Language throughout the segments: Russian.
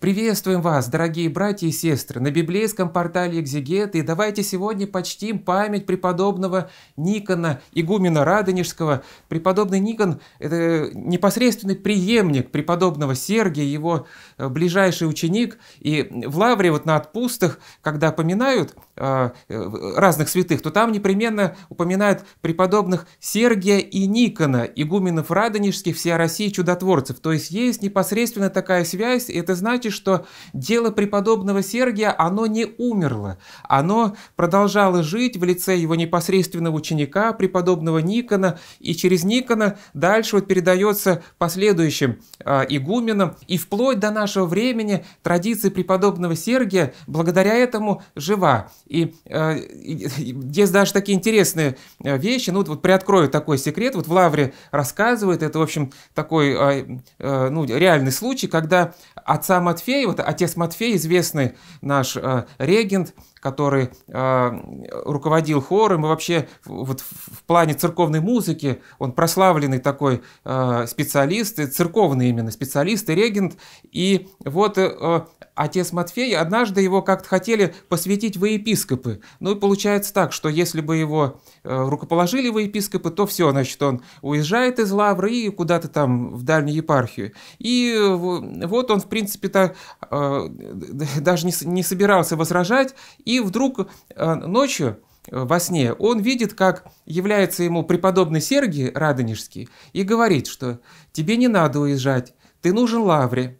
Приветствуем вас, дорогие братья и сестры, на библейском портале «Экзегет» и давайте сегодня почтим память преподобного Никона, игумена Радонежского. Преподобный Никон – это непосредственный преемник преподобного Сергия, его э, ближайший ученик. И в лавре, вот на отпустах, когда поминают э, э, разных святых, то там непременно упоминают преподобных Сергия и Никона, игуменов Радонежских, всея России чудотворцев. То есть есть непосредственно такая связь, и это значит, сути, что дело преподобного Сергия, оно не умерло. Оно продолжало жить в лице его непосредственного ученика, преподобного Никона, и через Никона дальше вот передается последующим э, игуменам. И вплоть до нашего времени традиция преподобного Сергия благодаря этому жива. И, э, и есть даже такие интересные а, вещи, ну вот приоткрою такой секрет, вот в Лавре рассказывает это, в общем, такой э, э, ну, реальный случай, когда отца Матфея, вот отец Матфей, известный наш э, регент, который э, руководил хором и вообще вот в плане церковной музыки он прославленный такой э, специалист, и церковный именно специалист и регент. И вот э, отец Матфей, однажды его как-то хотели посвятить во епископы. Ну и получается так, что если бы его э, рукоположили во епископы, то все, значит, он уезжает из Лавры и куда-то там в дальнюю епархию. И э, вот он, в принципе, то э, даже не, не собирался возражать, и вдруг э, ночью э, во сне, он видит, как является ему преподобный Сергий Радонежский и говорит, что «тебе не надо уезжать, ты нужен Лавре».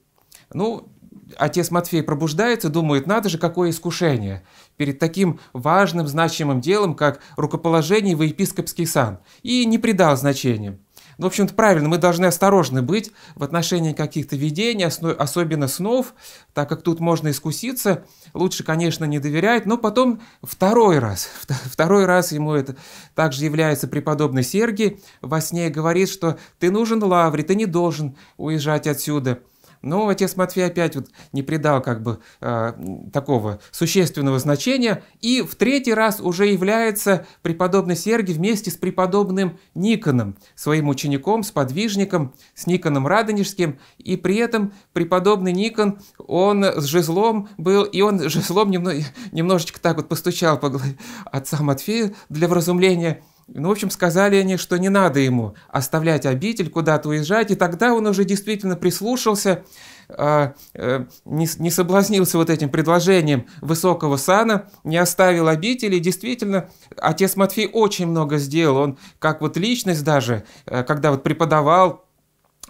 Ну, отец Матфей пробуждается, думает, надо же, какое искушение перед таким важным, значимым делом, как рукоположение во епископский сан, и не придал значения. В общем-то, правильно, мы должны осторожны быть в отношении каких-то видений, особенно снов, так как тут можно искуситься. Лучше, конечно, не доверять, но потом второй раз, второй раз ему это также является преподобный Сергий, во сне говорит, что ты нужен Лавре, ты не должен уезжать отсюда но отец Матфей опять вот не придал как бы э, такого существенного значения, и в третий раз уже является преподобный Сергий вместе с преподобным Никоном, своим учеником, с подвижником, с Никоном Радонежским, и при этом преподобный Никон, он с жезлом был, и он жезлом немного, немножечко так вот постучал по отца Матфея для вразумления – ну, в общем, сказали они, что не надо ему оставлять обитель, куда-то уезжать, и тогда он уже действительно прислушался, э, э, не, не соблазнился вот этим предложением высокого сана, не оставил обители, и действительно, отец Матфей очень много сделал, он как вот личность даже, э, когда вот преподавал,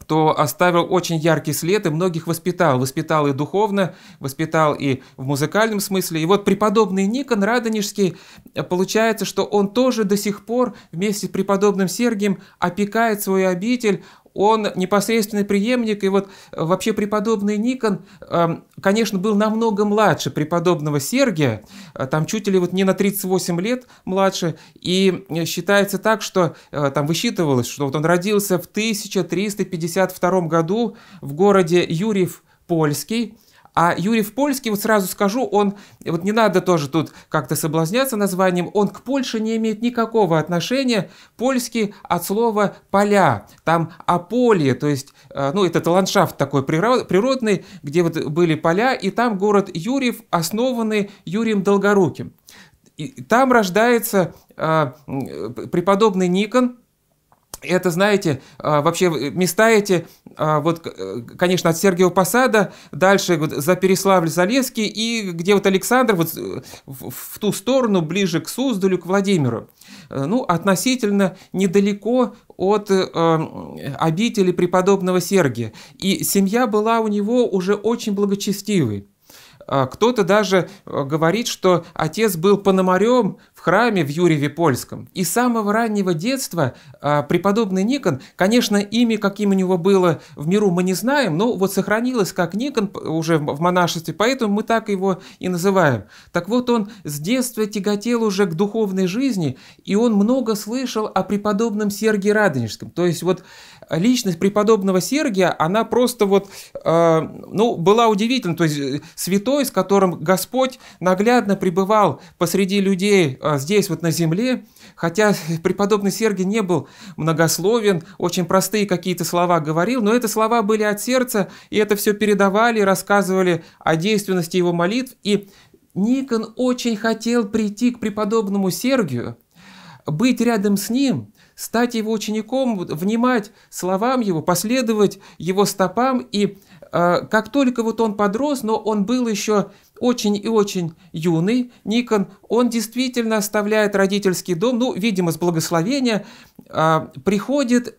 кто оставил очень яркий след и многих воспитал. Воспитал и духовно, воспитал и в музыкальном смысле. И вот преподобный Никон Радонежский, э, получается, что он тоже до сих пор вместе с преподобным Сергием опекает свою обитель, он непосредственный преемник, и вот э, вообще преподобный Никон, эм, конечно, был намного младше преподобного Сергия, э, там чуть ли вот не на 38 лет младше, и э, считается так, что там высчитывалось, что вот он родился в 1352 году в городе Юрьев Польский, а Юрий в Польске, вот сразу скажу, он, вот не надо тоже тут как-то соблазняться названием, он к Польше не имеет никакого отношения. Польский от слова «поля», там «аполе», то есть, э, ну, этот ландшафт такой природный, где вот были поля, и там город Юрьев, основанный Юрием Долгоруким. И там рождается э, э, преподобный Никон, это, знаете, а, вообще э, места эти, а, вот, э, конечно, от Сергиева Посада, дальше вот, за Переславль, Залески, и где вот Александр вот э, в, ту сторону, ближе к Суздалю, к Владимиру. Ну, относительно недалеко от э, обители преподобного Сергия. И семья была у него уже очень благочестивой. А, кто-то даже говорит, что отец был пономарем храме в Юрьеве Польском. И с самого раннего детства а, преподобный Никон, конечно, имя, каким у него было в миру, мы не знаем, но вот сохранилось как Никон уже в монашестве, поэтому мы так его и называем. Так вот, он с детства тяготел уже к духовной жизни, и он много слышал о преподобном Сергии Радонежском. То есть вот личность преподобного Сергия, она просто вот, а, ну, была удивительна. То есть э, святой, с которым Господь наглядно пребывал посреди людей а, здесь, вот на земле, хотя преподобный Сергий не был многословен, очень простые какие-то слова говорил, но это слова были от сердца, и это все передавали, рассказывали о действенности его молитв. И Никон очень хотел прийти к преподобному Сергию, быть рядом с ним, стать его учеником, внимать словам его, последовать его стопам. И э, как только вот он подрос, но он был еще очень и очень юный Никон, он действительно оставляет родительский дом, ну, видимо, с благословения, а, приходит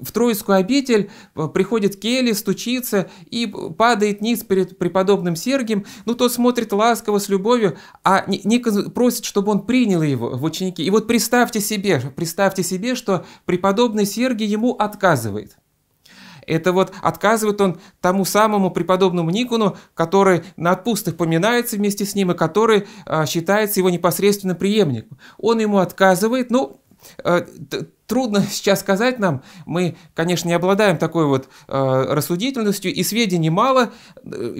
в Троицкую обитель а, приходит к Келли, стучится и падает низ перед преподобным Сергием. Ну, тот смотрит ласково, с любовью, а Никон просит, чтобы он принял его в ученики. И вот представьте себе, представьте себе, что преподобный Сергий ему отказывает – это вот отказывает он тому самому преподобному Никону, который на отпустах поминается вместе с ним и который а, считается его непосредственным преемником. Он ему отказывает, ну, э, трудно сейчас сказать нам, мы, конечно, не обладаем такой вот э, рассудительностью, и сведений мало, э,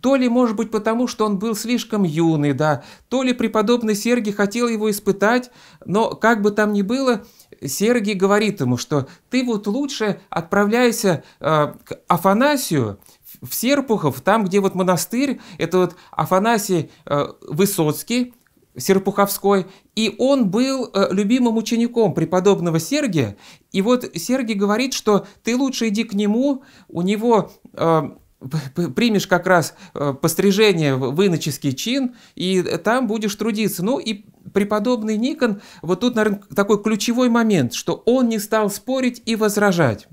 то ли, может быть, потому, что он был слишком юный, да, то ли преподобный Сергий хотел его испытать, но как бы там ни было, Сергий говорит ему, что ты вот лучше отправляйся э, к Афанасию в Серпухов, там, где вот монастырь, это вот Афанасий э, Высоцкий, Серпуховской, и он был э, любимым учеником преподобного Сергия. И вот Сергий говорит, что ты лучше иди к нему, у него э, примешь как раз э, пострижение в иноческий чин, и там будешь трудиться. Ну и преподобный Никон, вот тут, наверное, такой ключевой момент, что он не стал спорить и возражать.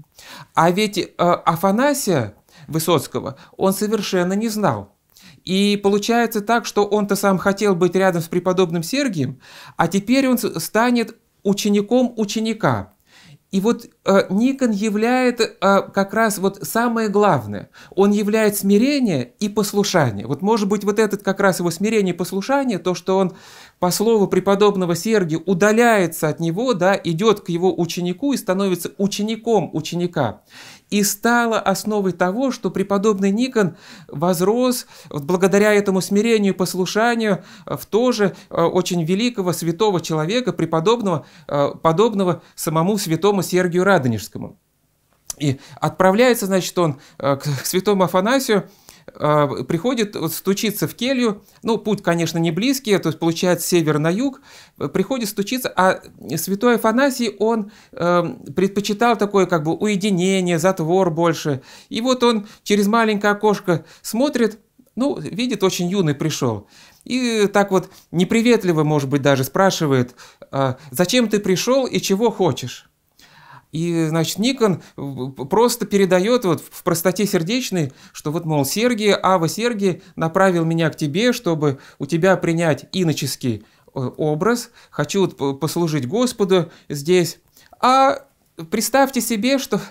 А ведь э, Афанасия Высоцкого он совершенно не знал. И получается так, что он-то сам хотел быть рядом с преподобным Сергием, а теперь он станет учеником ученика. И вот э, Никон являет э, как раз вот самое главное. Он являет смирение и послушание. Вот может быть вот этот как раз его смирение и послушание, то, что он по слову преподобного Сергия удаляется от него, да, идет к его ученику и становится учеником ученика и стало основой того, что преподобный Никон возрос благодаря этому смирению и послушанию э, в тоже э, очень великого святого человека, преподобного, э, подобного самому святому Сергию Радонежскому. И отправляется, значит, он к святому Афанасию, а, приходит, вот, стучится в келью, ну, путь, конечно, не близкий, то есть, получает север на юг, приходит стучиться, а святой Афанасий, он э, предпочитал такое, как бы, уединение, затвор больше, и вот он через маленькое окошко смотрит, ну, видит, очень юный пришел, и так вот неприветливо, может быть, даже спрашивает, э, зачем ты пришел и чего хочешь? И, значит, Никон э, просто передает вот в простоте сердечной, что вот, мол, Сергий, Ава Сергий направил меня к тебе, чтобы у тебя принять иноческий э, образ, хочу послужить Господу здесь. А представьте себе, что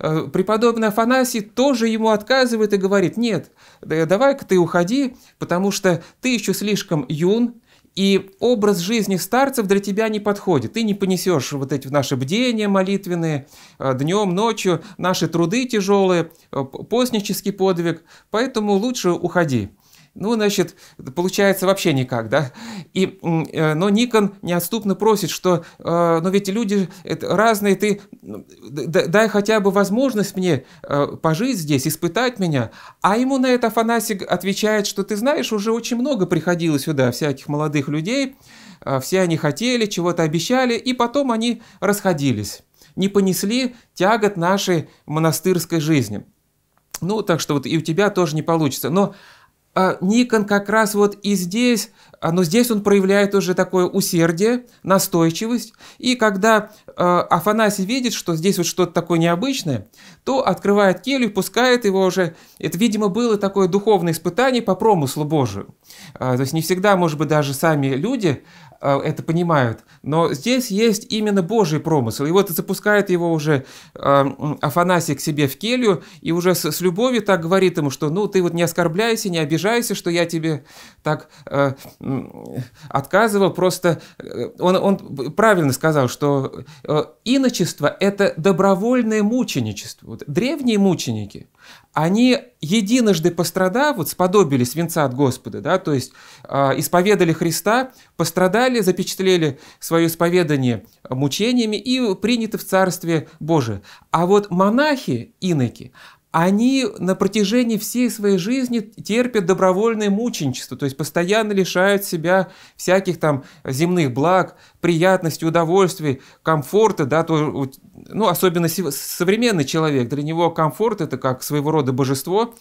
э, преподобный Афанасий тоже ему отказывает и говорит, нет, давай-ка ты уходи, потому что ты еще слишком юн, и образ жизни старцев для тебя не подходит. Ты не понесешь вот эти наши бдения молитвенные, э, днем, ночью, наши труды тяжелые, э, постнический подвиг. Поэтому лучше уходи ну, значит, получается вообще никак, да. И, э, но Никон неотступно просит, что, э, но «Ну, ведь люди разные, ты ну, дай хотя бы возможность мне э, пожить здесь, испытать меня. А ему на это Афанасий отвечает, что ты знаешь, уже очень много приходило сюда всяких молодых людей, все они хотели, чего-то обещали, и потом они расходились, не понесли тягот нашей монастырской жизни. Ну, так что вот и у тебя тоже не получится. Но а, Никон как раз вот и здесь, а, но здесь он проявляет уже такое усердие, настойчивость. И когда а, Афанасий видит, что здесь вот что-то такое необычное, то открывает келью, пускает его уже. Это, видимо, было такое духовное испытание по промыслу Божию. То есть не всегда, может быть, даже сами люди Э, это понимают. Но здесь есть именно Божий промысел. И вот запускает его уже э, Афанасий к себе в келью, и уже с, с любовью так говорит ему, что ну ты вот не оскорбляйся, не обижайся, что я тебе так э, отказывал. Просто э, он, он правильно сказал, что иночество – это добровольное мученичество. Вот древние мученики – они единожды пострадав, вот сподобились свинца от Господа, да, то есть э, исповедали Христа, пострадали, запечатлели свое исповедание мучениями и приняты в Царстве Божие. А вот монахи, иноки, они на протяжении всей своей жизни терпят добровольное мученичество, то есть постоянно лишают себя всяких там земных благ, приятностей, удовольствий, комфорта, да, то, ну, особенно современный человек, для него комфорт – это как своего рода божество,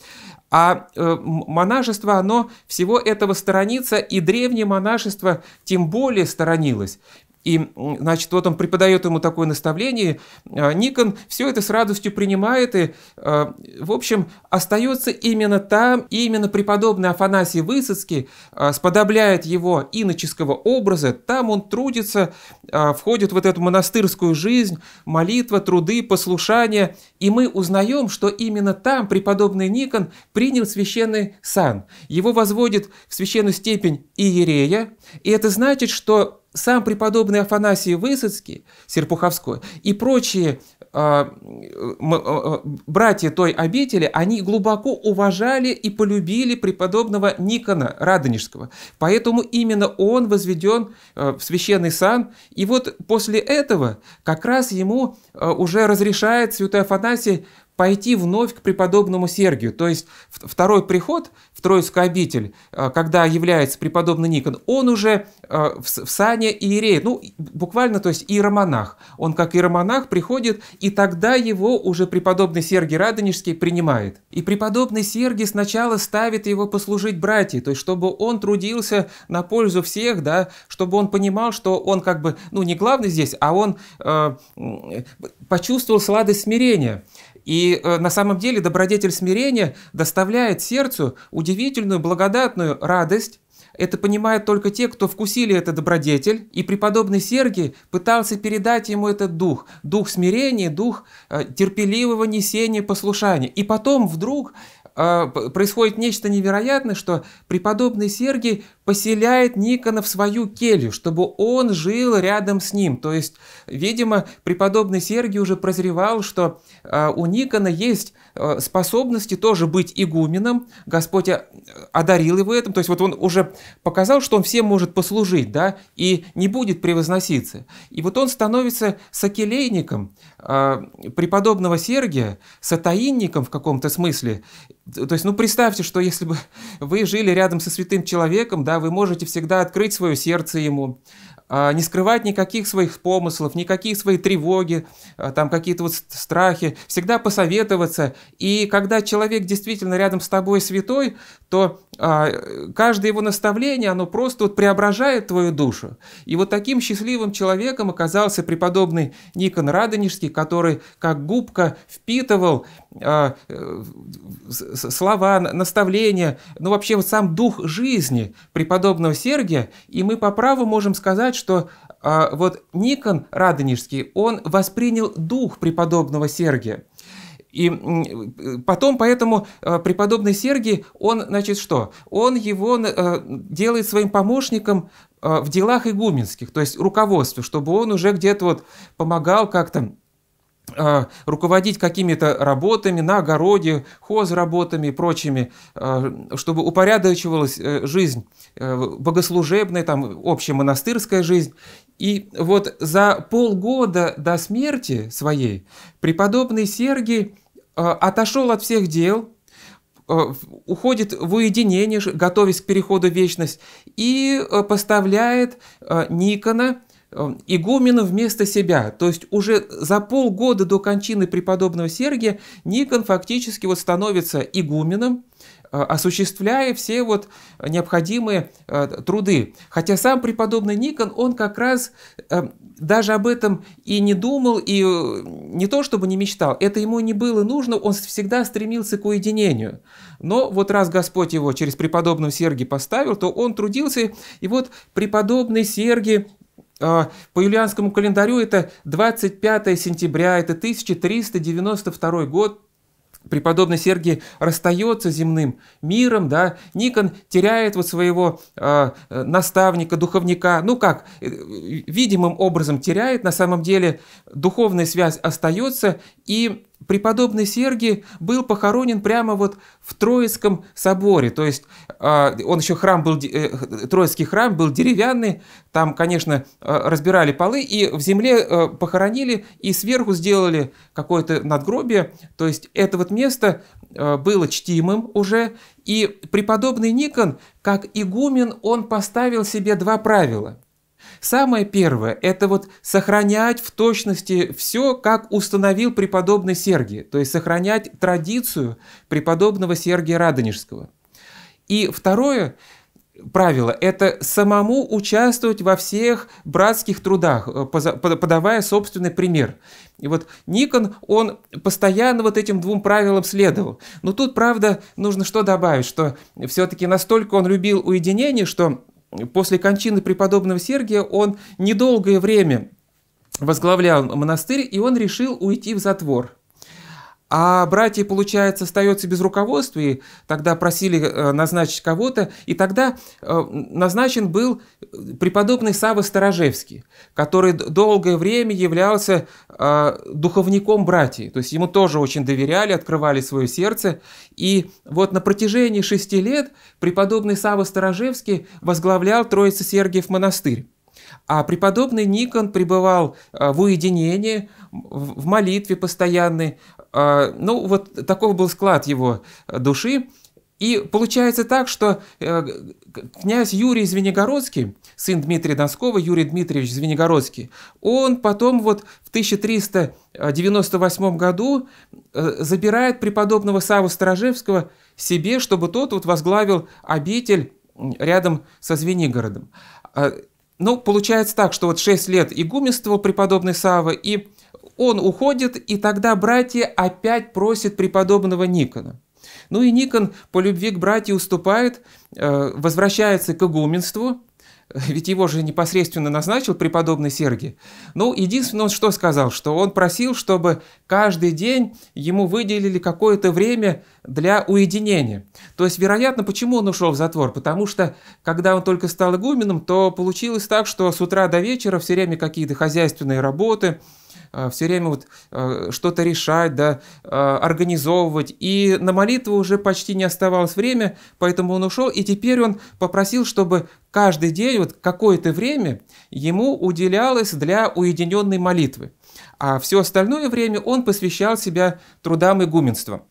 а э, монашество, оно всего этого сторонится, и древнее монашество тем более сторонилось. И, значит, вот он преподает ему такое наставление. А, Никон все это с радостью принимает и, а, в общем, остается именно там, и именно преподобный Афанасий Высоцкий а, сподобляет его иноческого образа. Там он трудится, входит в вот эту монастырскую жизнь, молитва, труды, послушание. И мы узнаем, что именно там преподобный Никон принял священный сан. Его возводит в священную степень иерея. И это значит, что сам преподобный Афанасий Высоцкий, Серпуховской, и прочие а, а, а, братья той обители, они глубоко уважали и полюбили преподобного Никона Радонежского. Поэтому именно он возведен в священный сан. И вот после этого как раз ему уже разрешает святой Афанасий пойти вновь к преподобному Сергию. То есть второй приход в Троицкую обитель, э, когда является преподобный Никон, он уже э, в сане иерея, ну, буквально, то есть иеромонах. Он как иеромонах приходит, и тогда его уже преподобный Сергий Радонежский принимает. И преподобный Сергий сначала ставит его послужить братья, то есть чтобы он трудился на пользу всех, да, чтобы он понимал, что он как бы, ну, не главный здесь, а он э, э почувствовал сладость смирения. И э, на самом деле добродетель смирения доставляет сердцу удивительную благодатную радость, это понимают только те, кто вкусили этот добродетель, и преподобный Сергий пытался передать ему этот дух, дух смирения, дух э, терпеливого несения послушания. И потом вдруг э, происходит нечто невероятное, что преподобный Сергий поселяет Никона в свою келью, чтобы он жил рядом с ним. То есть, видимо, преподобный Сергий уже прозревал, что э, у Никона есть э, способности тоже быть игуменом. Господь э, одарил его этом. То есть, вот он уже показал, что он всем может послужить, да, и не будет превозноситься. И вот он становится сокелейником э, преподобного Сергия, сатаинником в каком-то смысле. То есть, ну, представьте, что если бы вы жили рядом со святым человеком, да, вы можете всегда открыть свое сердце ему, а, не скрывать никаких своих помыслов, никаких своих тревоги, а, там какие-то вот страхи, всегда посоветоваться. И когда человек действительно рядом с тобой святой, то а, каждое его наставление, оно просто вот преображает твою душу. И вот таким счастливым человеком оказался преподобный Никон Радонежский, который как губка впитывал а, э, слова, наставления, ну вообще вот сам дух жизни преподобного Сергия, и мы по праву можем сказать, что а, вот Никон Радонежский, он воспринял дух преподобного Сергия. И потом, поэтому а, преподобный Сергий, он, значит, что? Он его э, делает своим помощником в делах игуменских, то есть руководстве, чтобы он уже где-то вот помогал как-то а, руководить какими-то работами на огороде, хозработами и прочими, а, чтобы упорядочивалась э, жизнь э, богослужебная, там, общая монастырская жизнь. И вот за полгода до смерти своей преподобный Сергий а, отошел от всех дел, уходит в уединение, готовясь к переходу в вечность, и э, поставляет Никона – Эм, игумена вместо себя. То есть уже за полгода до кончины преподобного Сергия Никон фактически вот становится игуменом, э, осуществляя все вот необходимые э, труды. Хотя сам преподобный Никон, он как раз эм, даже об этом и не думал, и э, не то чтобы не мечтал, это ему не было нужно, он всегда стремился к уединению. Но вот раз Господь его через преподобного Сергия поставил, то он трудился, и вот преподобный Сергий а, по юлианскому календарю это 25 сентября, это 1392 год, преподобный Сергий расстается земным миром, да, Никон теряет вот своего э, наставника, духовника, ну как, э, видимым образом теряет, на самом деле духовная связь остается, и преподобный Сергий был похоронен прямо вот в Троицком соборе, то есть а, он еще храм был, э, Троицкий храм был деревянный, там, конечно, э, разбирали полы, и в земле э, похоронили, и сверху сделали какое-то надгробие, то есть это вот место было чтимым уже, и преподобный Никон, как игумен, он поставил себе два правила – Самое первое – это вот сохранять в точности все, как установил преподобный Сергий, то есть сохранять традицию преподобного Сергия Радонежского. И второе правило – это самому участвовать во всех братских трудах, э, подавая собственный пример. И вот Никон, он постоянно вот этим двум правилам следовал. Но тут, правда, нужно что добавить, что все-таки настолько он любил уединение, что после кончины преподобного Сергия он недолгое время возглавлял монастырь, и он решил уйти в затвор. А братья, получается, остается без руководства, и тогда просили э, назначить кого-то, и тогда э, назначен был э, преподобный Сава Старожевский, который долгое время являлся духовником братьев, то есть ему тоже очень доверяли, открывали свое сердце, и вот на протяжении шести лет преподобный Сава Старожевский возглавлял Троице Сергиев монастырь. А преподобный Никон пребывал э, в уединении, в молитве постоянной. А, ну, вот такой был склад его э, души. И получается так, что э, князь Юрий Звенигородский, сын Дмитрия Донского, Юрий Дмитриевич Звенигородский, он потом вот в 1398 году забирает преподобного Саву Сторожевского себе, чтобы тот вот возглавил обитель рядом со Звенигородом. А, ну, получается так, что вот 6 лет игумествовал преподобный Сава, и он уходит, и тогда братья опять просят преподобного Никона. Ну и Никон по любви к братьям уступает, э, возвращается к игуменству, Ведь его же непосредственно назначил преподобный Сергий. Ну, единственное, он что сказал, что он просил, чтобы каждый день ему выделили какое-то время для уединения. То есть, вероятно, почему он ушел в затвор? Потому что, когда он только стал игуменом, то получилось так, что с утра до вечера все время какие-то хозяйственные работы – Э, все время вот э, что-то решать, да, э, организовывать. И на молитву уже почти не оставалось время, поэтому он ушел, и теперь он попросил, чтобы каждый день, вот какое-то время ему уделялось для уединенной молитвы. А все остальное время он посвящал себя трудам игуменства.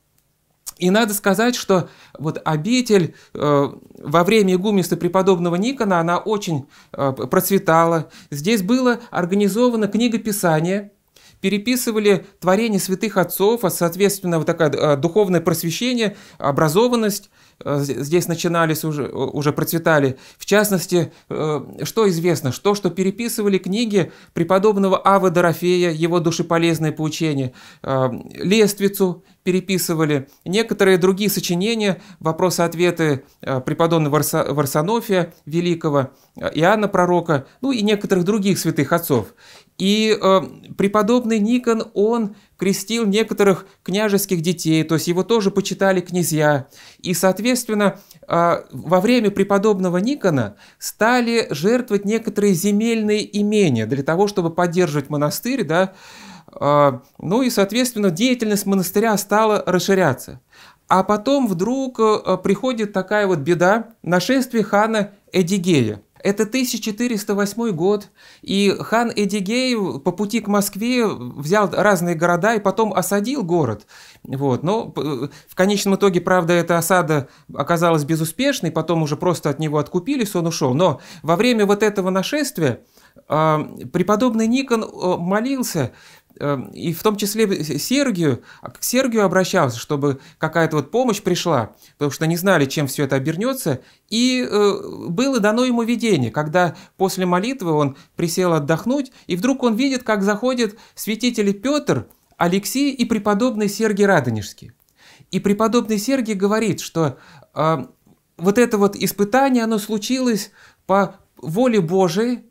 И надо сказать, что вот обитель э, во время игуменства преподобного Никона, она очень э, процветала. Здесь было организовано книгописание – переписывали творение святых отцов, а соответственно вот такая а, духовное просвещение, образованность э, здесь начинались уже, уже процветали. В частности, э, что известно? что что переписывали книги преподобного Ава Дорофея, его душеполезные поучения, э, Лествицу, переписывали, некоторые другие сочинения, вопросы-ответы э, преподобного Варсонофия Великого, э, Иоанна Пророка, ну и некоторых других святых отцов. И э, преподобный Никон, он крестил некоторых княжеских детей, то есть его тоже почитали князья. И, соответственно, э, во время преподобного Никона стали жертвовать некоторые земельные имения для того, чтобы поддерживать монастырь, да, э, а, ну и, соответственно, деятельность монастыря стала расширяться. А потом вдруг э, э, приходит такая вот беда – нашествие хана Эдигея. Это 1408 год, и хан Эдигей по пути к Москве взял разные города и потом осадил город. Вот. Но э, в конечном итоге, правда, эта осада оказалась безуспешной, потом уже просто от него откупились, он ушел. Но во время вот этого нашествия а, преподобный Никон молился Эм, и в том числе Сергию, а к Сергию обращался, чтобы какая-то вот помощь пришла, потому что не знали, чем все это обернется, и э, было дано ему видение, когда после молитвы он присел отдохнуть, и вдруг он видит, как заходят святители Петр, Алексей и преподобный Сергий Радонежский. И преподобный Сергий говорит, что эм, вот это вот испытание, оно случилось по воле Божией,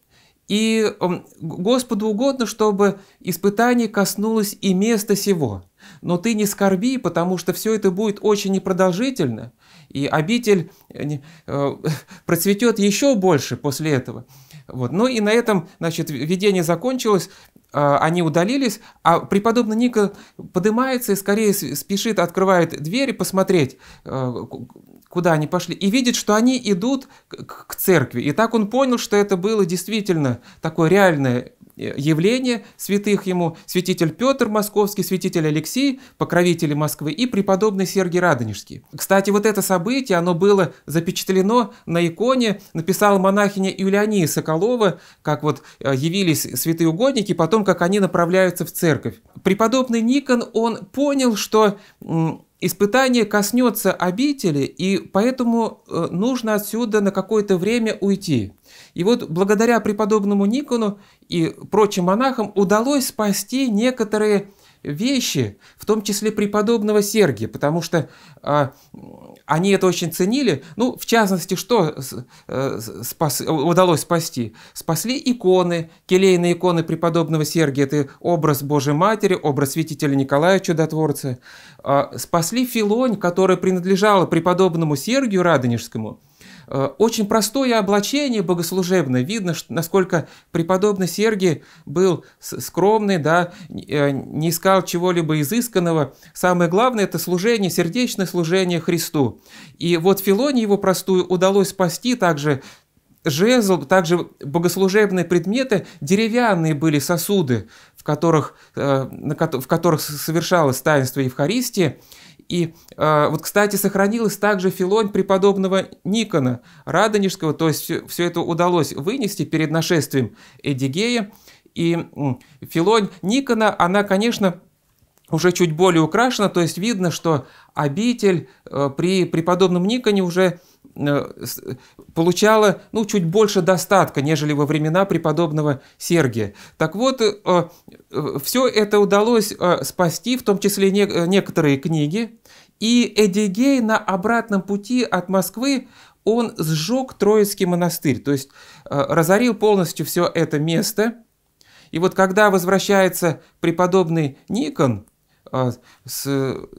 и Господу угодно, чтобы испытание коснулось и места сего. Но ты не скорби, потому что все это будет очень непродолжительно, и обитель э, э, процветет еще больше после этого. Вот. Ну и на этом, значит, видение закончилось, Э, они удалились, а преподобный Ника поднимается и скорее спешит, открывает дверь и посмотреть, э, куда они пошли, и видит, что они идут к церкви. И так он понял, что это было действительно такое реальное э, явление святых ему святитель Петр Московский, святитель Алексей, покровители Москвы и преподобный Сергий Радонежский. Кстати, вот это событие, оно было запечатлено на иконе, написала монахиня Юлиания Соколова, как вот явились святые угодники, потом как они направляются в церковь. Преподобный Никон, он понял, что испытание коснется обители, и поэтому э, нужно отсюда на какое-то время уйти. И вот благодаря преподобному Никону и прочим монахам удалось спасти некоторые вещи, в том числе преподобного Сергия, потому что э, они это очень ценили. Ну, в частности, что э, спас, удалось спасти? Спасли иконы, келейные иконы преподобного Сергия, это образ Божьей Матери, образ святителя Николая Чудотворца. Э, спасли Филонь, которая принадлежала преподобному Сергию Радонежскому – Э, очень простое облачение богослужебное. Видно, насколько преподобный Сергий был скромный, да, э, не искал чего-либо изысканного. Самое главное – это служение, сердечное служение Христу. И вот Филоне его простую удалось спасти также жезл, также богослужебные предметы, деревянные были сосуды, в которых, э, в которых совершалось таинство Евхаристии. И э, вот, кстати, сохранилась также филонь преподобного Никона Радонежского, то есть все, все это удалось вынести перед нашествием Эдигея. И э, филонь Никона, она, конечно, уже чуть более украшена, то есть видно, что обитель э, при преподобном Никоне уже Э, получала ну, чуть больше достатка, нежели во времена преподобного Сергия. Так вот, э, э, все это удалось спасти, в том числе некоторые книги, и Эдигей на обратном пути от Москвы он сжег Троицкий монастырь, то есть разорил полностью все это место. И вот когда возвращается преподобный Никон, а, с,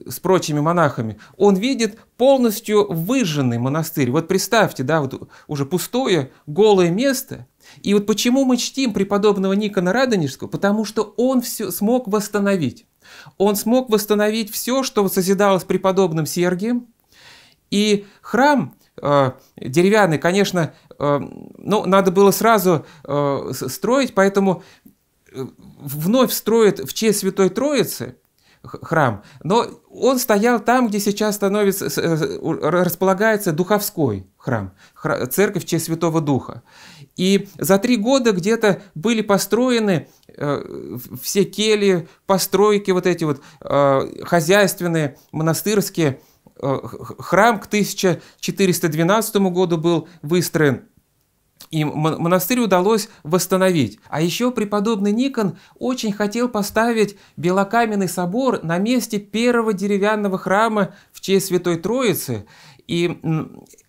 с прочими монахами, он видит полностью выжженный монастырь. Вот представьте, да, вот уже пустое, голое место. И вот почему мы чтим преподобного Никона Радонежского? Потому что он все смог восстановить. Он смог восстановить все, что созидалось преподобным Сергием. И храм э, деревянный, конечно, э, ну, надо было сразу э, строить, поэтому э, вновь строят в честь Святой Троицы – храм. Но он стоял там, где сейчас становится, э, располагается Духовской храм, церковь в честь Святого Духа. И за три года где-то были построены э, все кели, постройки вот эти вот э, хозяйственные, монастырские. Храм к 1412 году был выстроен – и монастырь удалось восстановить. А еще преподобный Никон очень хотел поставить белокаменный собор на месте первого деревянного храма в честь Святой Троицы. И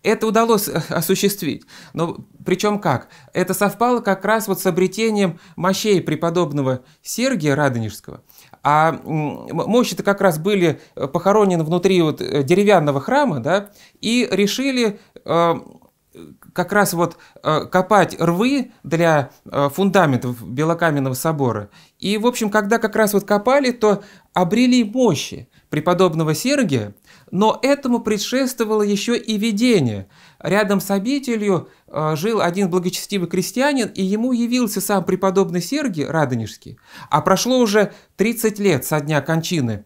это удалось э, осуществить. Но причем как? Это совпало как раз вот с обретением мощей преподобного Сергия Радонежского. А мощи-то как раз были э, похоронены внутри вот э, деревянного храма, да, и решили как раз вот э, копать рвы для э, фундаментов Белокаменного собора. И, в общем, когда как раз вот копали, то обрели мощи преподобного Сергия, но этому предшествовало еще и видение. Рядом с обителью э, жил один благочестивый крестьянин, и ему явился сам преподобный Сергий Радонежский. А прошло уже 30 лет со дня кончины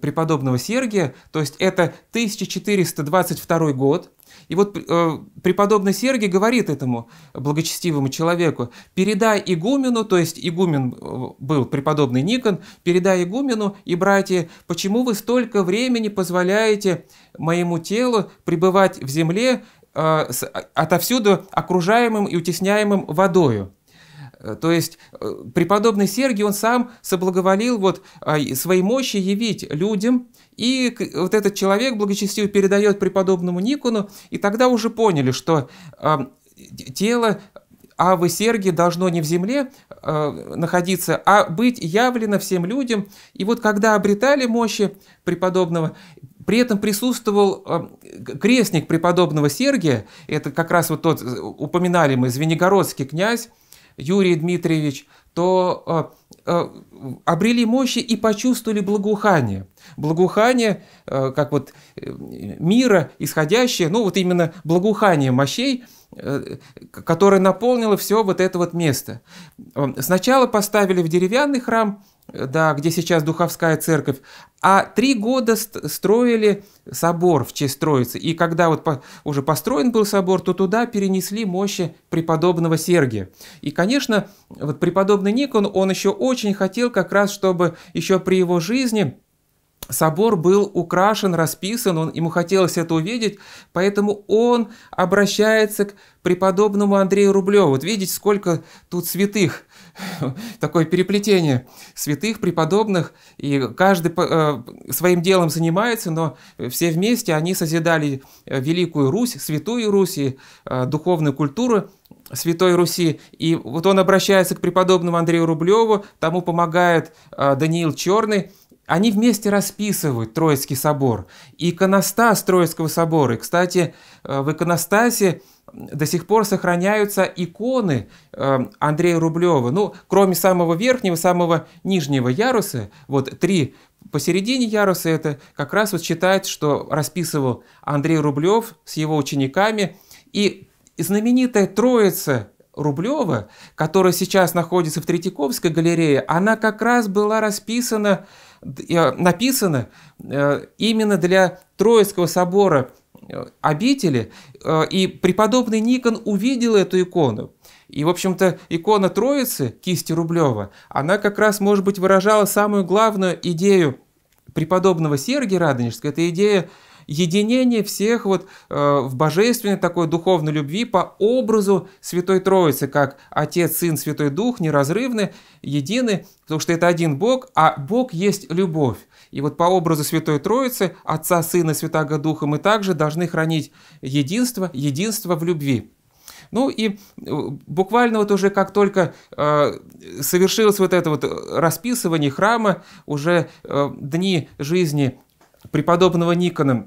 преподобного Сергия, то есть это 1422 год, и вот э, преподобный Сергий говорит этому благочестивому человеку, передай игумену, то есть игумен э, был преподобный Никон, передай игумену и братья, почему вы столько времени позволяете моему телу пребывать в земле э, с, а, отовсюду окружаемым и утесняемым водою? Э, то есть э, преподобный Сергий, он сам соблаговолил вот а, свои мощи явить людям, и вот этот человек благочестиво передает преподобному Никону, и тогда уже поняли, что а, тело Авы Сергия должно не в земле а, находиться, а быть явлено всем людям. И вот когда обретали мощи преподобного, при этом присутствовал крестник преподобного Сергия, это как раз вот тот, э, упоминали мы, Звенигородский князь, Юрий Дмитриевич, то э, э, обрели мощи и почувствовали благоухание. Благоухание, э, как вот мира исходящее, ну вот именно благоухание мощей, которое наполнило все вот это вот место. Сначала поставили в деревянный храм, да, где сейчас Духовская церковь, а три года строили собор в честь Троицы. И когда вот по, уже построен был собор, то туда перенесли мощи преподобного Сергия. И, конечно, вот преподобный Никон, он еще очень хотел как раз, чтобы еще при его жизни Собор был украшен, расписан, он, ему хотелось это увидеть, поэтому он обращается к преподобному Андрею Рублеву. Вот видите, сколько тут святых такое переплетение святых, преподобных, и каждый э, своим делом занимается, но все вместе они созидали э, Великую Русь, Святую Русь и э, духовную культуру Святой Руси. И вот он обращается к преподобному Андрею Рублеву, тому помогает Даниил Черный, они вместе расписывают Троицкий собор. И иконостас Троицкого собора. И, кстати, э, в иконостасе до сих пор сохраняются иконы э, Андрея Рублева. Ну, кроме самого верхнего, самого нижнего яруса, вот три посередине яруса, это как раз вот считается, что расписывал Андрей Рублев с его учениками. И знаменитая Троица Рублева, которая сейчас находится в Третьяковской галерее, она как раз была расписана, э, написана э, именно для Троицкого собора э, обители, и преподобный Никон увидел эту икону. И, в общем-то, икона Троицы, кисти Рублева, она как раз, может быть, выражала самую главную идею преподобного Сергия Радонежского. Это идея единение всех вот э, в божественной такой духовной любви по образу Святой Троицы, как Отец, Сын, Святой Дух, неразрывны, едины, потому что это один Бог, а Бог есть любовь. И вот по образу Святой Троицы, Отца, Сына, Святаго Духа, мы также должны хранить единство, единство в любви. Ну и э, буквально вот уже как только э, совершилось вот это вот расписывание храма, уже э, дни жизни преподобного Никона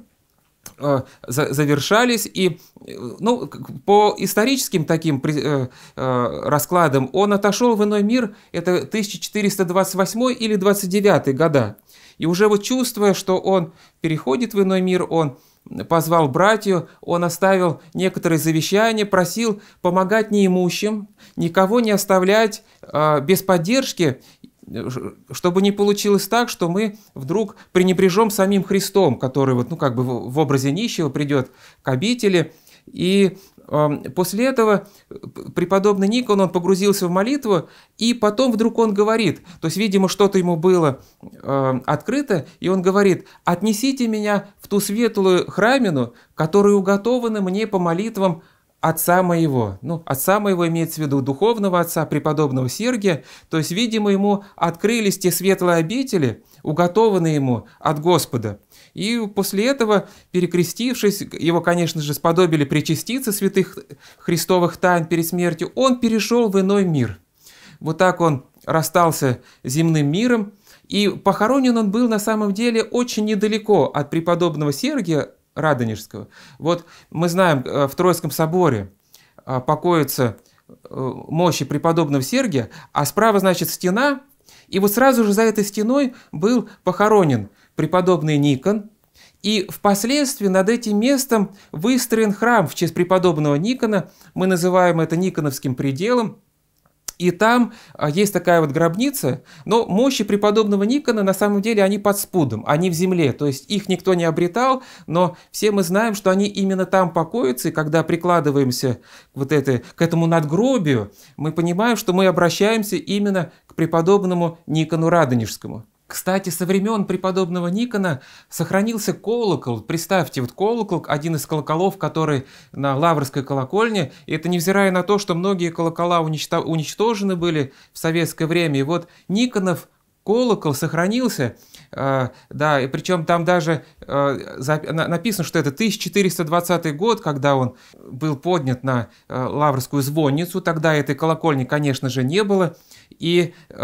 Э, завершались. И э, ну, по историческим таким э, раскладам он отошел в иной мир, это 1428 или 29 года. И уже вот чувствуя, что он переходит в иной мир, он позвал братью, он оставил некоторые завещания, просил помогать неимущим, никого не оставлять без поддержки чтобы не получилось так, что мы вдруг пренебрежем самим Христом, который вот, ну, как бы в образе нищего придет к обители. И э, после этого э, преподобный Никон, он погрузился в молитву, и потом вдруг он говорит, то есть, видимо, что-то ему было э, открыто, и он говорит, «Отнесите меня в ту светлую храмину, которую уготованы мне по молитвам отца моего. Ну, отца моего имеется в виду духовного отца, преподобного Сергия. То есть, видимо, ему открылись те светлые обители, уготованные ему от Господа. И после этого, перекрестившись, его, конечно же, сподобили причаститься святых христовых тайн перед смертью, он перешел в иной мир. Вот так он расстался с земным миром, и похоронен он был на самом деле очень недалеко от преподобного Сергия, Радонежского. Вот мы знаем, э, в Троицком соборе э, покоится э, мощи преподобного Сергия, а справа, значит, стена, и вот сразу же за этой стеной был похоронен преподобный Никон, и впоследствии над этим местом выстроен храм в честь преподобного Никона, мы называем это Никоновским пределом – и там а, есть такая вот гробница, но мощи преподобного Никона на самом деле они под спудом, они в земле, то есть их никто не обретал, но все мы знаем, что они именно там покоятся, и когда прикладываемся вот это, к этому надгробию, мы понимаем, что мы обращаемся именно к преподобному Никону Радонежскому. Кстати, со времен преподобного Никона сохранился колокол. Представьте, вот колокол, один из колоколов, который на Лаврской колокольне. И это невзирая на то, что многие колокола уничтожены были в советское время. И вот Никонов колокол сохранился, э, да, и причем там даже э, написано, что это 1420 год, когда он был поднят на э, Лаврскую звонницу, тогда этой колокольни, конечно же, не было, и э,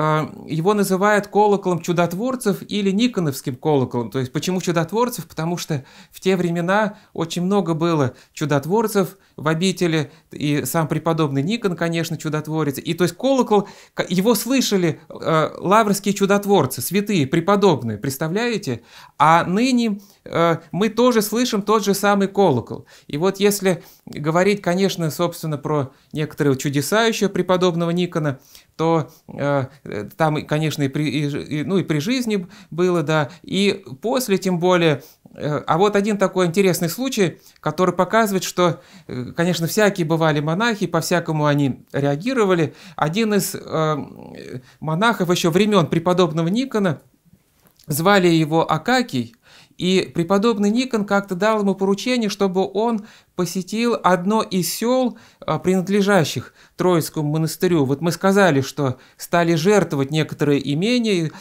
его называют колоколом чудотворцев или Никоновским колоколом. То есть почему чудотворцев? Потому что в те времена очень много было чудотворцев в обители, и сам преподобный Никон, конечно, чудотворец. И то есть колокол, его слышали э, лаврские чудотворцы, святые, преподобные, представляете? А ныне э, мы тоже слышим тот же самый колокол. И вот если говорить, конечно, собственно, про некоторые чудеса еще преподобного Никона, то э, там, конечно, и при, и, и, ну, и при жизни было, да, и после, тем более. Э, а вот один такой интересный случай, который показывает, что, э, конечно, всякие бывали монахи, по-всякому они реагировали. Один из э, монахов еще времен преподобного Никона, звали его Акакий, и преподобный Никон как-то дал ему поручение, чтобы он посетил одно из сел, а, принадлежащих Троицкому монастырю. Вот мы сказали, что стали жертвовать некоторые имения,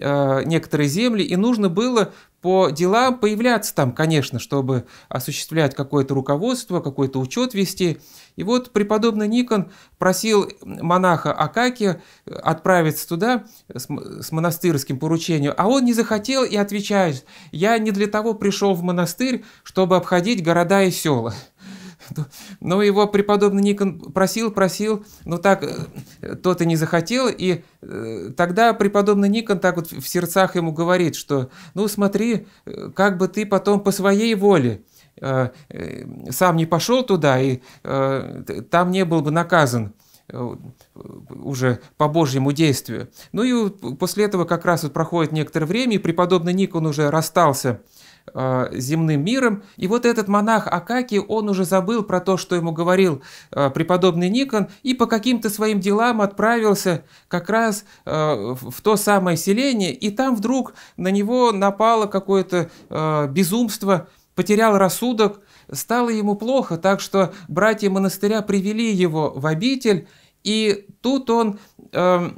а, некоторые земли, и нужно было по делам появляться там, конечно, чтобы осуществлять какое-то руководство, какой-то учет вести. И вот преподобный Никон просил монаха Акаки э, отправиться туда с, с монастырским поручением, а он не захотел и отвечает, я не для того пришел в монастырь, чтобы обходить города и села. Но ну, его преподобный Никон просил, просил, но так э, тот и не захотел. И э, тогда преподобный Никон так вот в сердцах ему говорит, что ну смотри, э, как бы ты потом по своей воле сам не пошел туда и там не был бы наказан уже по Божьему действию. Ну и после этого как раз вот проходит некоторое время, и преподобный Никон уже расстался с Э, земным миром. И вот этот монах Акаки, он уже забыл про то, что ему говорил э, преподобный Никон, и по каким-то своим делам отправился как раз э, в то самое селение, и там вдруг на него напало какое-то безумство, потерял рассудок, стало ему плохо, так что братья монастыря привели его в обитель, и тут он, э,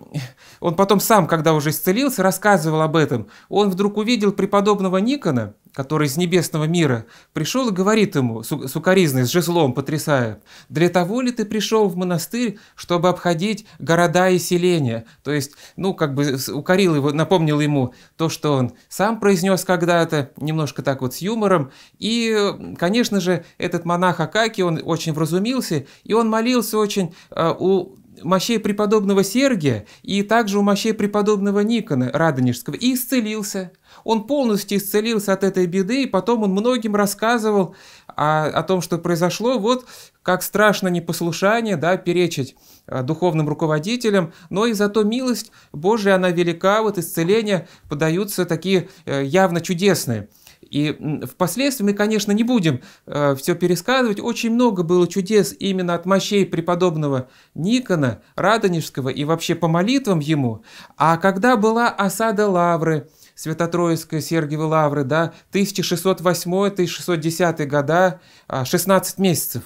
он потом сам, когда уже исцелился, рассказывал об этом. Он вдруг увидел преподобного Никона – который из небесного мира, пришел и говорит ему, сукаризный, с жезлом потрясая, «Для того ли ты пришел в монастырь, чтобы обходить города и селения?» То есть, ну, как бы укорил его, напомнил ему то, что он сам произнес когда-то, немножко так вот с юмором. И, конечно же, этот монах Акаки, он очень вразумился, и он молился очень э, у мощей преподобного Сергия и также у мощей преподобного Никона Радонежского и исцелился – он полностью исцелился от этой беды, и потом он многим рассказывал о, о том, что произошло. Вот как страшно непослушание, да, перечить э, духовным руководителям, но и зато милость Божья, она велика, вот исцеления подаются такие э, явно чудесные. И впоследствии мы, конечно, не будем э, все пересказывать. Очень много было чудес именно от мощей преподобного Никона, Радонежского и вообще по молитвам ему. А когда была осада Лавры – свято Святотроицкой Сергиевой Лавры, да, 1608-1610 года, 16 а, месяцев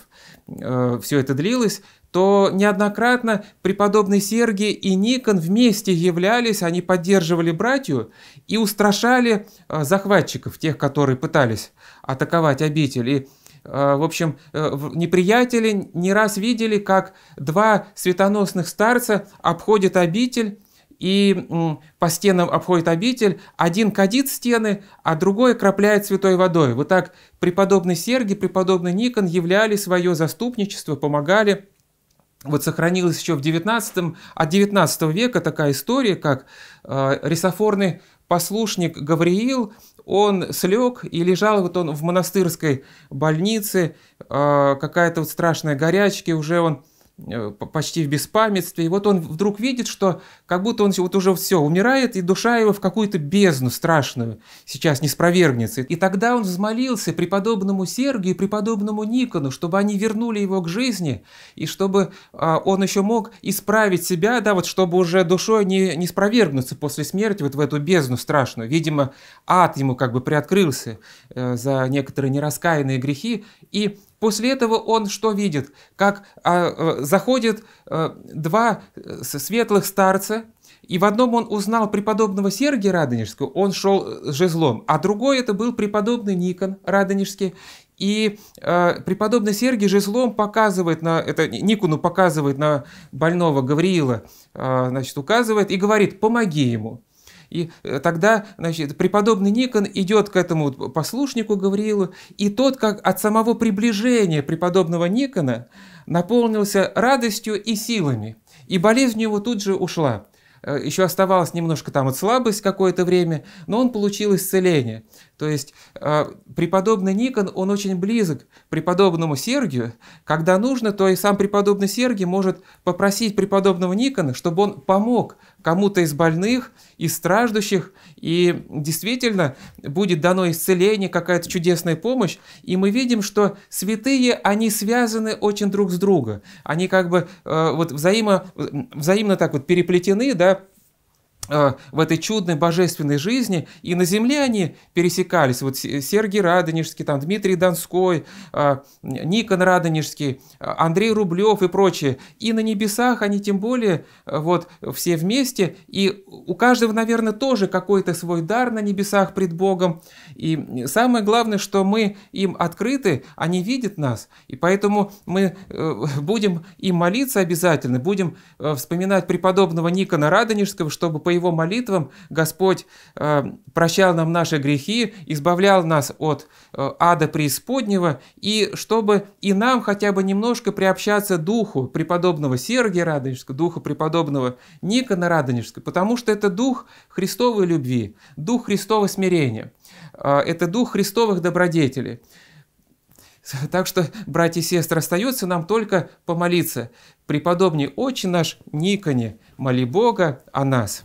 э, все это длилось, то неоднократно преподобный Сергий и Никон вместе являлись, они поддерживали братью и устрашали э, захватчиков, тех, которые пытались атаковать обитель. И э, в общем, э, неприятели не раз видели, как два светоносных старца обходят обитель, и по стенам обходит обитель, один кадит стены, а другой крапляет святой водой. Вот так преподобный Сергий, преподобный Никон являли свое заступничество, помогали. Вот сохранилась еще в 19, от 19 века такая история, как э, рисофорный послушник Гавриил, он слег и лежал вот он в монастырской больнице, э, какая-то вот страшная горячка, уже он Э, почти в беспамятстве. И вот он вдруг видит, что как будто он вот уже все умирает, и душа его в какую-то бездну страшную сейчас не спровергнется. И тогда он взмолился преподобному Сергию, преподобному Никону, чтобы они вернули его к жизни, и чтобы а, он еще мог исправить себя, да, вот чтобы уже душой не, не спровергнуться после смерти вот в эту бездну страшную. Видимо, ад ему как бы приоткрылся э, за некоторые нераскаянные грехи, и После этого он что видит? Как а, а, э, заходят а, э, два э, светлых старца, и в одном он узнал преподобного Сергия Радонежского, он шел жезлом, а другой это был преподобный Никон Радонежский. И э, преподобный Сергий жезлом показывает на это Никону показывает на больного Гавриила, э, значит указывает и говорит: помоги ему. И э, тогда, значит, преподобный Никон идет к этому послушнику Гавриилу, и тот, как от самого приближения преподобного Никона, наполнился радостью и силами, и болезнь его тут же ушла э, еще оставалась немножко там вот слабость какое-то время, но он получил исцеление. То есть э, преподобный Никон, он очень близок к преподобному Сергию. Когда нужно, то и сам преподобный Сергий может попросить преподобного Никона, чтобы он помог кому-то из больных, из страждущих, и действительно будет дано исцеление, какая-то чудесная помощь. И мы видим, что святые, они связаны очень друг с другом. Они как бы э, вот взаимо, взаимно так вот переплетены, да, Э, в этой чудной божественной жизни, и на земле они пересекались. Вот Сергей Радонежский, там Дмитрий Донской, э, Никон Радонежский, э, Андрей Рублев и прочие. И на небесах они тем более вот все вместе, и у каждого, наверное, тоже какой-то свой дар на небесах пред Богом. И самое главное, что мы им открыты, они видят нас, и поэтому мы будем им молиться обязательно, будем вспоминать преподобного Никона Радонежского, чтобы появилось его молитвам Господь э, прощал нам наши грехи, избавлял нас от э, ада преисподнего, и чтобы и нам хотя бы немножко приобщаться духу преподобного Сергия Радонежского, духу преподобного Никона Радонежского, потому что это дух Христовой любви, дух Христового смирения, э, это дух Христовых добродетелей. Так что, братья и сестры, остается нам только помолиться. Преподобный очень наш Никоне, моли Бога о нас.